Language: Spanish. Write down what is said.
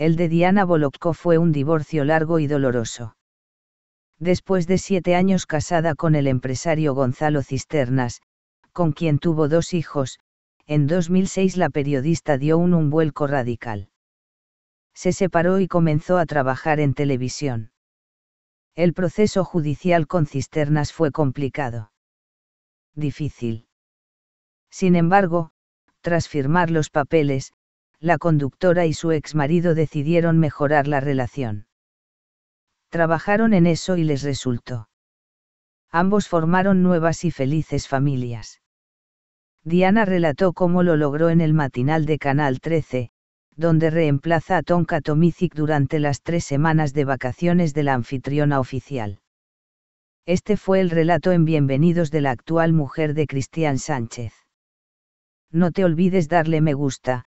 el de Diana Bolotko fue un divorcio largo y doloroso. Después de siete años casada con el empresario Gonzalo Cisternas, con quien tuvo dos hijos, en 2006 la periodista dio un, un vuelco radical. Se separó y comenzó a trabajar en televisión. El proceso judicial con Cisternas fue complicado. Difícil. Sin embargo, tras firmar los papeles, la conductora y su ex marido decidieron mejorar la relación. Trabajaron en eso y les resultó. Ambos formaron nuevas y felices familias. Diana relató cómo lo logró en el matinal de Canal 13, donde reemplaza a Tonka Tomicic durante las tres semanas de vacaciones de la anfitriona oficial. Este fue el relato en Bienvenidos de la actual mujer de Cristian Sánchez. No te olvides darle me gusta,